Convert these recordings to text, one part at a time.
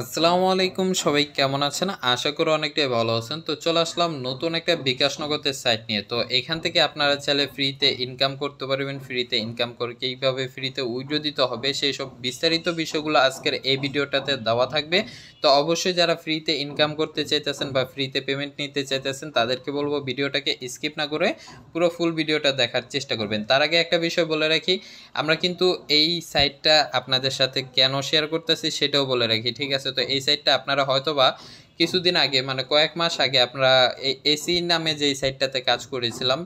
আসসালামু আলাইকুম সবাই কেমন আছেন আশা করি অনেকটাই ভালো আছেন তো চলে আসলাম নতুন একটা বিকাশ নগরের সাইট নিয়ে তো এখান থেকে আপনারা চাইলে ফ্রিতে ইনকাম করতে পারবেন ফ্রিতে ইনকাম করে কীভাবে ফ্রিতে উইড্রো দিতে হবে সেই সব বিস্তারিত বিষয়গুলো আজকের এই ভিডিওটাতে দেওয়া থাকবে তো অবশ্যই যারা ফ্রিতে ইনকাম করতে চাইতেছেন বা ফ্রিতে পেমেন্ট নিতে চাইতেছেন তাদেরকে বলবো ভিডিওটাকে স্কিপ না করে পুরো ফুল ভিডিওটা দেখার চেষ্টা করবেন তার আগে একটা বিষয় বলে রাখি আমরা কিন্তু এই সাইটটা আপনাদের সাথে কেন শেয়ার করতেছি সেটাও বলে রাখি ঠিক ঠিক আছে তো এই সাইডটা আপনারা হয়তো বা কিছুদিন আগে মানে কয়েক মাস আগে আমরা এসি নামে যেই সাইটটাতে কাজ করেছিলাম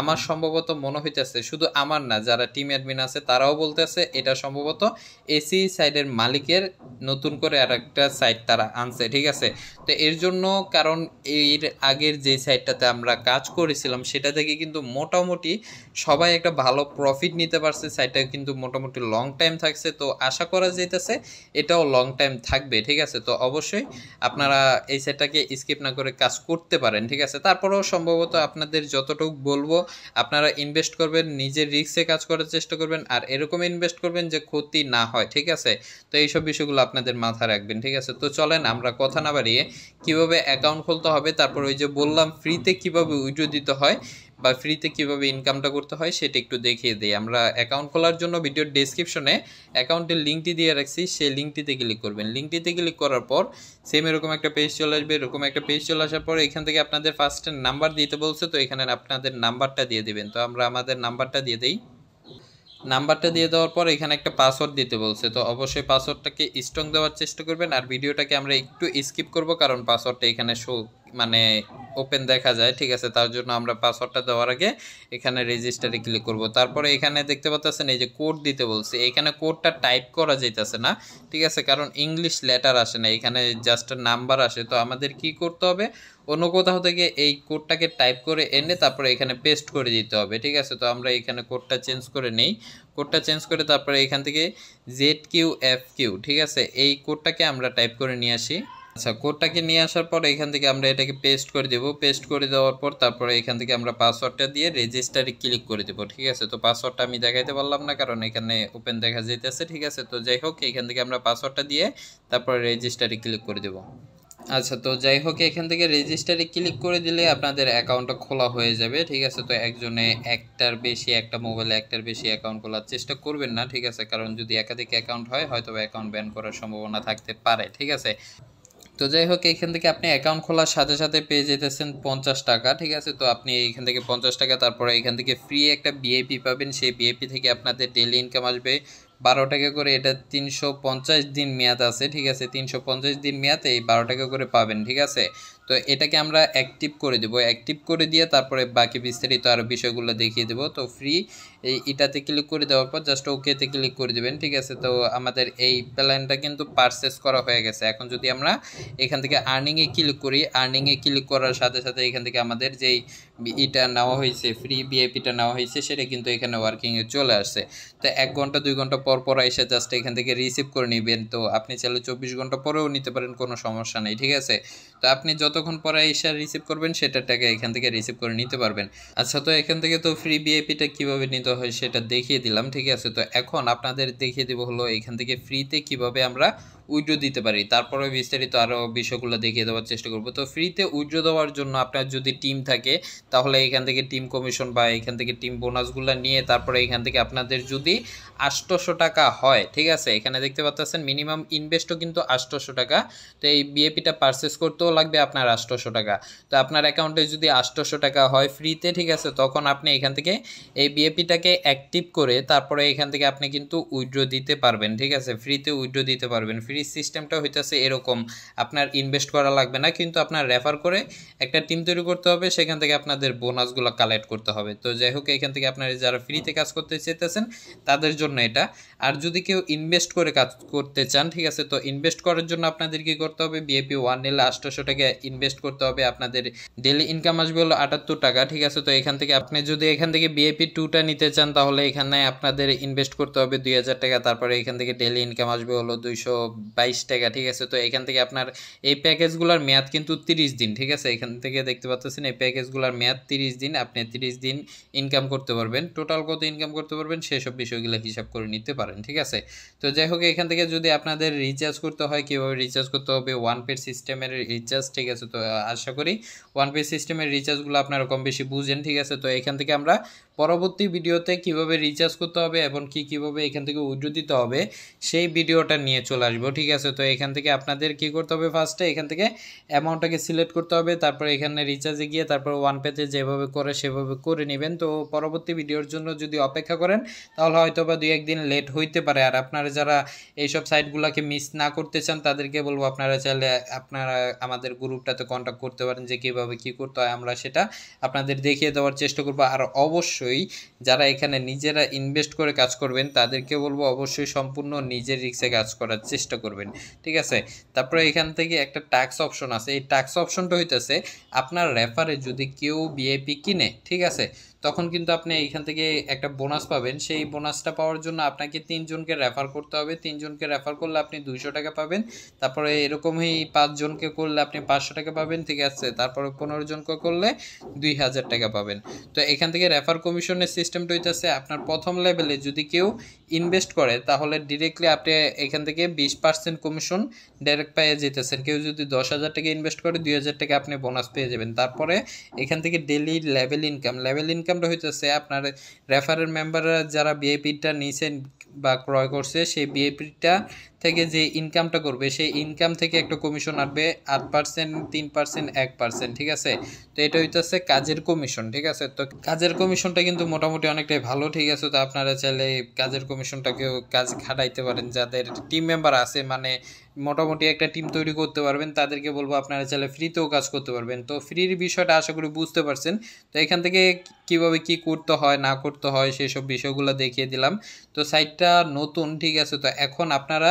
আমার সম্ভবত মনে হইতেছে শুধু আমার না যারা টিম অ্যাডমিন আছে তারাও বলতেছে এটা সম্ভবত এসি সাইডের মালিকের নতুন করে আর একটা সাইট তারা আনছে ঠিক আছে তো এর জন্য কারণ এর আগের যে সাইটটাতে আমরা কাজ করেছিলাম সেটা থেকে কিন্তু মোটামুটি সবাই একটা ভালো প্রফিট নিতে পারছে সাইটটা কিন্তু মোটামুটি লং টাইম থাকছে তো আশা করা যেতেছে এটাও লং টাইম থাকবে ঠিক আছে তো অবশ্যই আপনারা এই সেটটাকে স্কিপ না করে কাজ করতে পারেন ঠিক আছে তারপরেও সম্ভবত আপনাদের যতটুকু বলবো আপনারা ইনভেস্ট করবেন নিজের রিক্সে কাজ করার চেষ্টা করবেন আর এরকম ইনভেস্ট করবেন যে ক্ষতি না হয় ঠিক আছে তো এইসব বিষয়গুলো আপনাদের মাথায় রাখবেন ঠিক আছে তো চলেন আমরা কথা না বাড়িয়ে কিভাবে অ্যাকাউন্ট খুলতে হবে তারপর ওই যে বললাম ফ্রিতে কিভাবে উইড্রো দিতে হয় বা ফ্রিতে কিভাবে ইনকামটা করতে হয় সেটা একটু দেখিয়ে দিই আমরা অ্যাকাউন্ট খোলার জন্য ভিডিওর ডিসক্রিপশনে অ্যাকাউন্টের লিঙ্কটি দিয়ে রাখছি সেই লিঙ্কটিতে ক্লিক করবেন লিঙ্কটিতে ক্লিক করার পর সেম এরকম একটা পেজ চলে আসবে এরকম একটা পেজ চলে আসার পর এখান থেকে আপনাদের ফার্স্টে নাম্বার দিতে বলছে তো এখানে আপনাদের নাম্বারটা দিয়ে দেবেন তো আমরা আমাদের নাম্বারটা দিয়ে দিই নাম্বারটা দিয়ে দেওয়ার পর এখানে একটা পাসওয়ার্ড দিতে বলছে তো অবশ্যই পাসওয়ার্ডটাকে স্ট্রং দেওয়ার চেষ্টা করবেন আর ভিডিওটাকে আমরা একটু স্কিপ করব কারণ পাসওয়ার্ডটা এখানে শো মানে ওপেন দেখা যায় ঠিক আছে তার জন্য আমরা পাসওয়ার্ডটা দেওয়ার আগে এখানে রেজিস্টারে ক্লিক করব তারপরে এখানে দেখতে পাচ্ছেন এই যে কোড দিতে বলছে এখানে কোডটা টাইপ করা যাইতেছে না ঠিক আছে কারণ ইংলিশ লেটার আসে না এখানে জাস্ট নাম্বার আসে তো আমাদের কি করতে হবে অন্য কোথাও থেকে এই কোডটাকে টাইপ করে এনে তারপরে এখানে পেস্ট করে দিতে হবে ঠিক আছে তো আমরা এখানে কোডটা চেঞ্জ করে নেই কোডটা চেঞ্জ করে তারপরে এখান থেকে জেড কিউ এফ কিউ ঠিক আছে এই কোডটাকে আমরা টাইপ করে নিয়ে আসি আচ্ছা কোডটাকে নিয়ে আসার পর এখান থেকে আমরা এটাকে পেস্ট করে দেব পেস্ট করে দেওয়ার পর তারপরে এখান থেকে আমরা পাসওয়ার্ডটা দিয়ে রেজিস্টারে ক্লিক করে দেব ঠিক আছে তো পাসওয়ার্ডটা আমি দেখাইতে পারলাম না কারণ এখানে ওপেন দেখা যেতেছে ঠিক আছে তো যাই হোক এখান থেকে আমরা পাসওয়ার্ডটা দিয়ে তারপরে রেজিস্টারে ক্লিক করে দেবো আচ্ছা তো যাই হোক এখান থেকে রেজিস্টারে ক্লিক করে দিলে আপনাদের অ্যাকাউন্টটা খোলা হয়ে যাবে ঠিক আছে তো একজনে একটার বেশি একটা মোবাইলে একটার বেশি অ্যাকাউন্ট খোলার চেষ্টা করবেন না ঠিক আছে কারণ যদি একাধিক অ্যাকাউন্ট হয় হয়তো অ্যাকাউন্ট ব্যান করার সম্ভাবনা থাকতে পারে ঠিক আছে তো যাই হোক এইখান থেকে আপনি অ্যাকাউন্ট খোলার সাথে সাথে পেয়ে যেতেছেন পঞ্চাশ টাকা ঠিক আছে তো আপনি এইখান থেকে পঞ্চাশ টাকা তারপরে এইখান থেকে ফ্রি একটা বিএপি পাবেন সেই বিএপি থেকে আপনাদের ডেলি ইনকাম আসবে বারো টাকা করে এটা তিনশো দিন মেয়াদ আছে ঠিক আছে তিনশো দিন মেয়াদে এই বারো টাকা করে পাবেন ঠিক আছে তো এটাকে আমরা অ্যাক্টিভ করে দেব অ্যাক্টিভ করে দিয়ে তারপরে বাকি বিস্তারিত আরও বিষয়গুলো দেখিয়ে দেব তো ফ্রি এই এটাতে ক্লিক করে দেওয়ার পর জাস্ট ওকেতে ক্লিক করে দেবেন ঠিক আছে তো আমাদের এই প্ল্যানটা কিন্তু পারচেস করা হয়ে গেছে এখন যদি আমরা এখান থেকে আর্নিংয়ে ক্লিক করি আর্নিংয়ে ক্লিক করার সাথে সাথে এখান থেকে আমাদের যেই ইটা নেওয়া হয়েছে ফ্রি বিএপিটা নেওয়া হয়েছে সেটা কিন্তু এখানে ওয়ার্কিংয়ে চলে আসছে তো এক ঘন্টা দুই ঘন্টা পর পর এসে জাস্ট এখান থেকে রিসিভ করে নেবেন তো আপনি চাইলে চব্বিশ ঘন্টা পরেও নিতে পারেন কোনো সমস্যা নেই ঠিক আছে তো আপনি যত যতক্ষণ পরে এসে রিসিভ করবেন সেটা টাকা এখান থেকে রিসিভ করে নিতে পারবেন আচ্ছা তো এখান থেকে তো ফ্রি ভিআইপিটা কীভাবে নিতে হয় সেটা দেখিয়ে দিলাম ঠিক আছে তো এখন আপনাদের দেখিয়ে দেবো হলো এখান থেকে ফ্রিতে কিভাবে আমরা উইড্রো দিতে পারি তারপরে বিস্তারিত আরও বিষয়গুলো দেখিয়ে দেওয়ার চেষ্টা করবো তো ফ্রিতে উইড্রো দেওয়ার জন্য আপনার যদি টিম থাকে তাহলে এখান থেকে টিম কমিশন বা এখান থেকে টিম বোনাসগুলো নিয়ে তারপরে এখান থেকে আপনাদের যদি আষ্টশো টাকা হয় ঠিক আছে এখানে দেখতে পাচ্ছেন মিনিমাম ইনভেস্টও কিন্তু আষ্টশো টাকা তো এই বিএপিটা পারচেস করতেও লাগবে আপনার আষ্টশো টাকা তো আপনার অ্যাকাউন্টে যদি আষ্টশো টাকা হয় ফ্রিতে ঠিক আছে তখন আপনি এখান থেকে এই বিএপিটাকে অ্যাক্টিভ করে তারপরে এখান থেকে আপনি কিন্তু উইড্রো দিতে পারবেন ঠিক আছে ফ্রিতে উইড্রো দিতে পারবেন ফ্রি ফ্রিজ সিস্টেমটা হইতেছে এরকম আপনার ইনভেস্ট করা লাগবে না কিন্তু আপনার রেফার করে একটা টিম তৈরি করতে হবে সেখান থেকে আপনাদের বোনাসগুলো কালেক্ট করতে হবে তো যাই হোক এখান থেকে আপনারা যারা ফ্রিতে কাজ করতে চেতেছেন তাদের জন্য এটা আর যদি কেউ ইনভেস্ট করে কাজ করতে চান ঠিক আছে তো ইনভেস্ট করার জন্য আপনাদের কি করতে হবে বিএপি ওয়ান নিলে আঠারোশো টাকা ইনভেস্ট করতে হবে আপনাদের ডেলি ইনকাম আসবে হলো আটাত্তর টাকা ঠিক আছে তো এখান থেকে আপনি যদি এখান থেকে বিএপি টুটা নিতে চান তাহলে এখানে আপনাদের ইনভেস্ট করতে হবে দুই হাজার টাকা তারপরে এখান থেকে ডেলি ইনকাম আসবে হলো দুইশো বাইশ টাকা ঠিক আছে তো এখান থেকে আপনার এই প্যাকেজগুলোর মেয়াদ কিন্তু তিরিশ দিন ঠিক আছে এখান থেকে দেখতে পাচ্ছেন এই প্যাকেজগুলোর মেয়াদ তিরিশ দিন আপনি তিরিশ দিন ইনকাম করতে পারবেন টোটাল কত ইনকাম করতে পারবেন সেসব বিষয়গুলো হিসাব করে নিতে পারেন ঠিক আছে তো যাই হোক এখান থেকে যদি আপনাদের রিচার্জ করতে হয় কীভাবে রিচার্জ করতে হবে ওয়ান পে সিস্টেমের রিচার্জ ঠিক আছে তো আশা করি ওয়ান পে সিস্টেমের রিচার্জগুলো আপনারা কম বেশি বুঝেন ঠিক আছে তো এখান থেকে আমরা পরবর্তী ভিডিওতে কিভাবে রিচার্জ করতে হবে এবং কি কিভাবে এখান থেকে উইড্রো দিতে হবে সেই ভিডিওটা নিয়ে চলে আসবো ঠিক আছে তো এখান থেকে আপনাদের কি করতে হবে ফার্স্টে এখান থেকে অ্যামাউন্টটাকে সিলেক্ট করতে হবে তারপর এখানে রিচার্জে গিয়ে তারপর ওয়ান পেতে যেভাবে করে সেভাবে করে নেবেন তো পরবর্তী ভিডিওর জন্য যদি অপেক্ষা করেন তাহলে হয়তো বা দুই একদিন লেট হইতে পারে আর আপনারা যারা এইসব সাইটগুলোকে মিস না করতে চান তাদেরকে বলবো আপনারা চাইলে আপনারা আমাদের গ্রুপটাতে কন্ট্যাক্ট করতে পারেন যে কীভাবে কি করতে হয় আমরা সেটা আপনাদের দেখিয়ে দেওয়ার চেষ্টা করবো আর অবশ্যই যারা এখানে নিজেরা ইনভেস্ট করে কাজ করবেন তাদেরকে বলবো অবশ্যই সম্পূর্ণ নিজের রিক্সে কাজ করার চেষ্টা করবেন ঠিক আছে তারপরে এখান থেকে একটা ট্যাক্স অপশন আছে এই ট্যাক্স অপশনটা হইতেছে আপনার রেফারে যদি কেউ বিএপি কিনে ঠিক আছে তখন কিন্তু আপনি এইখান থেকে একটা বোনাস পাবেন সেই বোনাসটা পাওয়ার জন্য আপনাকে তিনজনকে রেফার করতে হবে তিনজনকে রেফার করলে আপনি দুইশো টাকা পাবেন তারপরে এরকমই পাঁচজনকে করলে আপনি পাঁচশো টাকা পাবেন ঠিক আছে তারপরে পনেরো জনকে করলে দুই হাজার টাকা পাবেন তো এখান থেকে রেফার কমিশনের সিস্টেমটা হইতেছে আপনার প্রথম লেভেলে যদি কেউ ইনভেস্ট করে তাহলে ডিরেক্টলি আপনি এখান থেকে বিশ পার্সেন্ট কমিশন ডাইরেক্ট পেয়ে যেতেছেন কেউ যদি দশ হাজার টাকা ইনভেস্ট করে দুই হাজার টাকা আপনি বোনাস পেয়ে যাবেন তারপরে এখান থেকে daily level income level income ইনকামটা হইতেছে আপনার রেফারেল মেম্বাররা যারা বিএপিটা নিছেন বা ক্রয় করছে সেই বিএপিটা থেকে যে ইনকামটা করবে সেই ইনকাম থেকে একটা কমিশন আসবে আট পার্সেন্ট তিন পার্সেন্ট এক পার্সেন্ট ঠিক আছে তো এটা হইতেছে কাজের কমিশন ঠিক আছে তো কাজের কমিশনটা কিন্তু মোটামুটি অনেকটাই ভালো ঠিক আছে তো আপনারা চাইলে কাজের কমিশনটাকেও কাজ খাটাইতে পারেন যাদের টিম মেম্বার আছে মানে মোটামুটি একটা টিম তৈরি করতে পারবেন তাদেরকে বলবো আপনারা চাইলে ফ্রিতেও কাজ করতে পারবেন তো ফ্রির বিষয়টা আশা করি বুঝতে পারছেন তো এখান থেকে কিভাবে কি করতে হয় না করতে হয় সেসব বিষয়গুলো দেখিয়ে দিলাম তো সাইটটা নতুন ঠিক আছে তো এখন আপনারা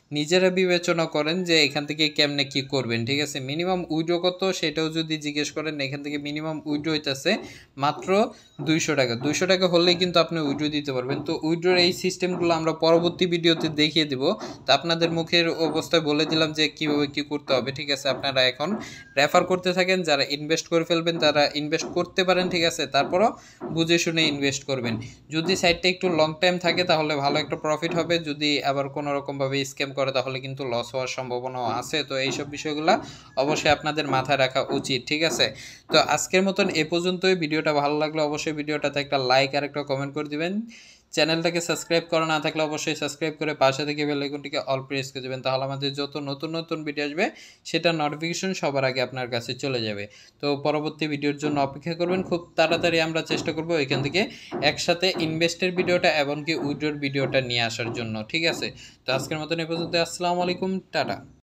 নিজেরা বিবেচনা করেন যে এখান থেকে কেমনে কি করবেন ঠিক আছে মিনিমাম উইড্রো কত সেটাও যদি জিজ্ঞেস করেন এখান থেকে মিনিমাম উইড্রো হইতেছে মাত্র দুইশো টাকা দুইশো টাকা হলেই কিন্তু আপনি উইড্রো দিতে পারবেন তো উইড্রোর এই সিস্টেমগুলো আমরা পরবর্তী ভিডিওতে দেখিয়ে দেব তো আপনাদের মুখের অবস্থায় বলে দিলাম যে কিভাবে কি করতে হবে ঠিক আছে আপনারা এখন রেফার করতে থাকেন যারা ইনভেস্ট করে ফেলবেন তারা ইনভেস্ট করতে পারেন ঠিক আছে তারপরও বুঝে শুনে ইনভেস্ট করবেন যদি সাইটটা একটু লং টাইম থাকে তাহলে ভালো একটা প্রফিট হবে যদি আবার কোনোরকমভাবে রকমভাবে স্ক্যাম করে তাহলে কিন্তু লস হওয়ার সম্ভাবনাও আছে তো এইসব বিষয়গুলো অবশ্যই আপনাদের মাথায় রাখা উচিত ঠিক আছে তো আজকের মতন এ পর্যন্তই ভিডিওটা ভালো লাগলে অবশ্যই ভিডিওটাতে একটা লাইক আর একটা কমেন্ট করে দিবেন চ্যানেলটাকে সাবস্ক্রাইব করা না থাকলে অবশ্যই সাবস্ক্রাইব করে পাশে থেকে বেল আইকনটিকে অল প্রেস করে দেবেন তাহলে আমাদের যত নতুন নতুন ভিডিও আসবে সেটা নোটিফিকেশন সবার আগে আপনার কাছে চলে যাবে তো পরবর্তী ভিডিওর জন্য অপেক্ষা করবেন খুব তাড়াতাড়ি আমরা চেষ্টা করব এখান থেকে একসাথে ইনভেস্টের ভিডিওটা এমনকি উইড্রোর ভিডিওটা নিয়ে আসার জন্য ঠিক আছে তো আজকের মতন এ পর্যন্ত আসসালামু আলাইকুম টাটা